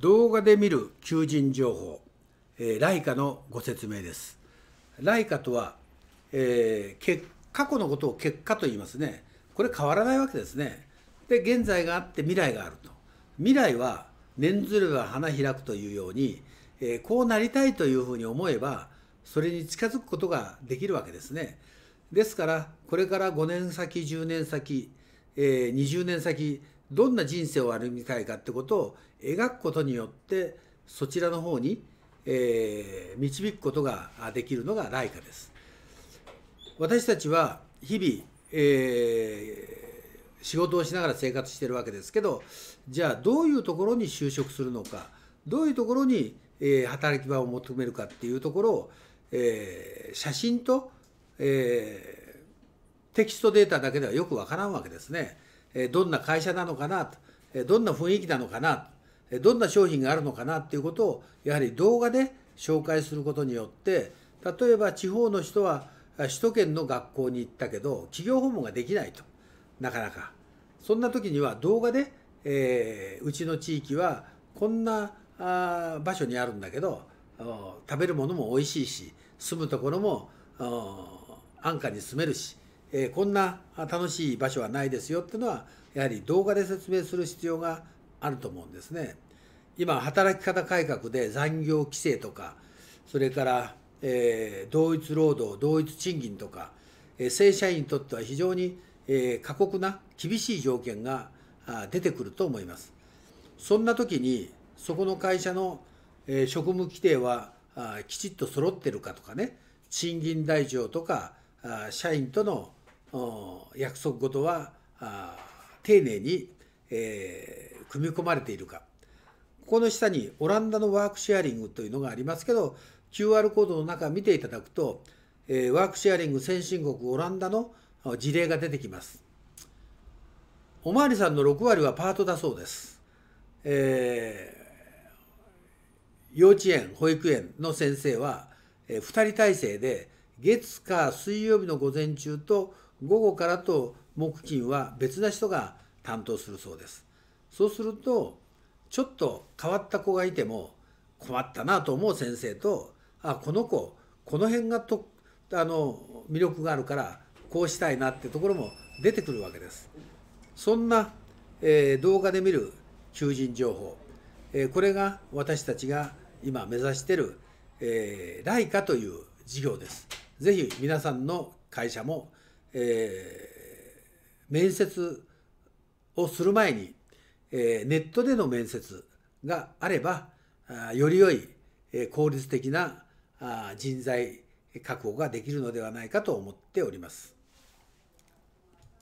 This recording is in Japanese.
動画で見る求人情報、えー、ライカのご説明です。ライカとは、えー、過去のことを結果と言いますね。これ変わらないわけですね。で、現在があって未来があると。未来は念ずれば花開くというように、えー、こうなりたいというふうに思えば、それに近づくことができるわけですね。ですから、これから5年先、10年先、えー、20年先、どんな人生を歩みたいかってことを描くことによってそちらの方に、えー、導くことができるのがライカです。私たちは日々、えー、仕事をしながら生活してるわけですけどじゃあどういうところに就職するのかどういうところに、えー、働き場を求めるかっていうところを、えー、写真と、えー、テキストデータだけではよくわからんわけですね。どんな会社なのかなとどんな雰囲気なのかなどんな商品があるのかなっていうことをやはり動画で紹介することによって例えば地方の人は首都圏の学校に行ったけど企業訪問ができないとなかなかそんな時には動画で、えー、うちの地域はこんなあ場所にあるんだけど食べるものも美味しいし住むところも安価に住めるしえこんな楽しい場所はないですよっていうのはやはり動画で説明する必要があると思うんですね。今働き方改革で残業規制とかそれから、え同一労働同一賃金とか、え正社員にとっては非常に、え過酷な厳しい条件が出てくると思います。そんな時にそこの会社の、え職務規定はきちっと揃ってるかとかね賃金台帳とか社員との約束事は丁寧に、えー、組み込まれているかここの下にオランダのワークシェアリングというのがありますけど QR コードの中見ていただくと、えー、ワークシェアリング先進国オランダの事例が出てきますおまわりさんの6割はパートだそうです、えー、幼稚園保育園の先生は2人体制で月か水曜日の午前中と午後からと木金は別な人が担当するそうです。そうするとちょっと変わった子がいても困ったなと思う先生とあこの子この辺がとあの魅力があるからこうしたいなってところも出てくるわけです。そんな、えー、動画で見る求人情報、えー、これが私たちが今目指してる、えー、ライカという事業です。ぜひ皆さんの会社も、えー、面接をする前に、えー、ネットでの面接があればあより良い、えー、効率的なあ人材確保ができるのではないかと思っております。